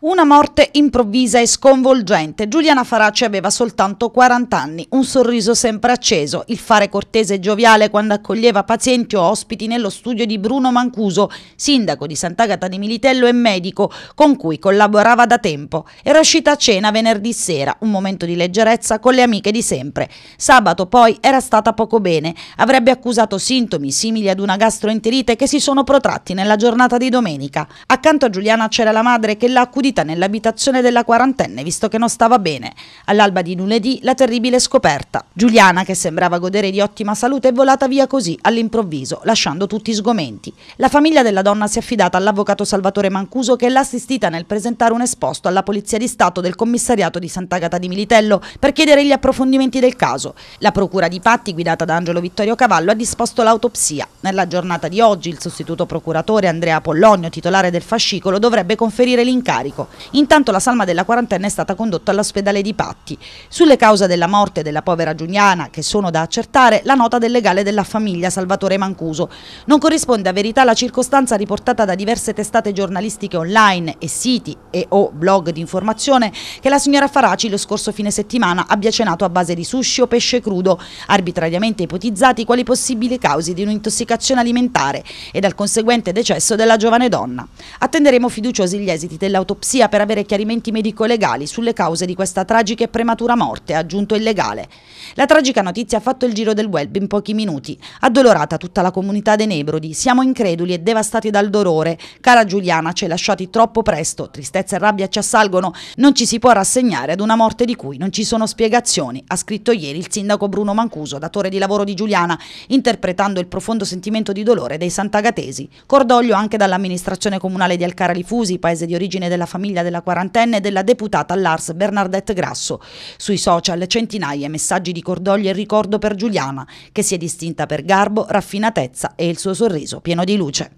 Una morte improvvisa e sconvolgente. Giuliana Faraci aveva soltanto 40 anni, un sorriso sempre acceso, il fare cortese e gioviale quando accoglieva pazienti o ospiti nello studio di Bruno Mancuso, sindaco di Sant'Agata di Militello e medico, con cui collaborava da tempo. Era uscita a cena venerdì sera, un momento di leggerezza con le amiche di sempre. Sabato poi era stata poco bene, avrebbe accusato sintomi simili ad una gastroenterite che si sono protratti nella giornata di domenica. Accanto a Giuliana c'era la madre che l'ha accudì inserita nell'abitazione della quarantenne visto che non stava bene. All'alba di lunedì la terribile scoperta. Giuliana, che sembrava godere di ottima salute, è volata via così all'improvviso, lasciando tutti sgomenti. La famiglia della donna si è affidata all'avvocato Salvatore Mancuso che l'ha assistita nel presentare un esposto alla Polizia di Stato del commissariato di Sant'Agata di Militello per chiedere gli approfondimenti del caso. La procura di Patti, guidata da Angelo Vittorio Cavallo, ha disposto l'autopsia. Nella giornata di oggi il sostituto procuratore Andrea Pollonio, titolare del fascicolo, dovrebbe conferire l'incarico. Intanto la salma della quarantenne è stata condotta all'ospedale di Patti fatti. Sulle cause della morte della povera Giuliana, che sono da accertare, la nota del legale della famiglia Salvatore Mancuso. Non corrisponde a verità la circostanza riportata da diverse testate giornalistiche online e siti e o blog di informazione che la signora Faraci lo scorso fine settimana abbia cenato a base di sushi o pesce crudo, arbitrariamente ipotizzati quali possibili cause di un'intossicazione alimentare e dal conseguente decesso della giovane donna. Attenderemo fiduciosi gli esiti dell'autopsia per avere chiarimenti medico-legali sulle cause di questa tragica tragica prematura morte, ha aggiunto il legale. La tragica notizia ha fatto il giro del web in pochi minuti, addolorata tutta la comunità dei Nebrodi, siamo increduli e devastati dal dolore, cara Giuliana ci hai lasciati troppo presto, tristezza e rabbia ci assalgono, non ci si può rassegnare ad una morte di cui non ci sono spiegazioni, ha scritto ieri il sindaco Bruno Mancuso, datore di lavoro di Giuliana, interpretando il profondo sentimento di dolore dei santagatesi. Cordoglio anche dall'amministrazione comunale di Alcara Lifusi, paese di origine della famiglia della quarantenne e della deputata Lars Bernadette Grasso rosso. Sui social centinaia di messaggi di cordoglio e ricordo per Giuliana, che si è distinta per garbo, raffinatezza e il suo sorriso pieno di luce.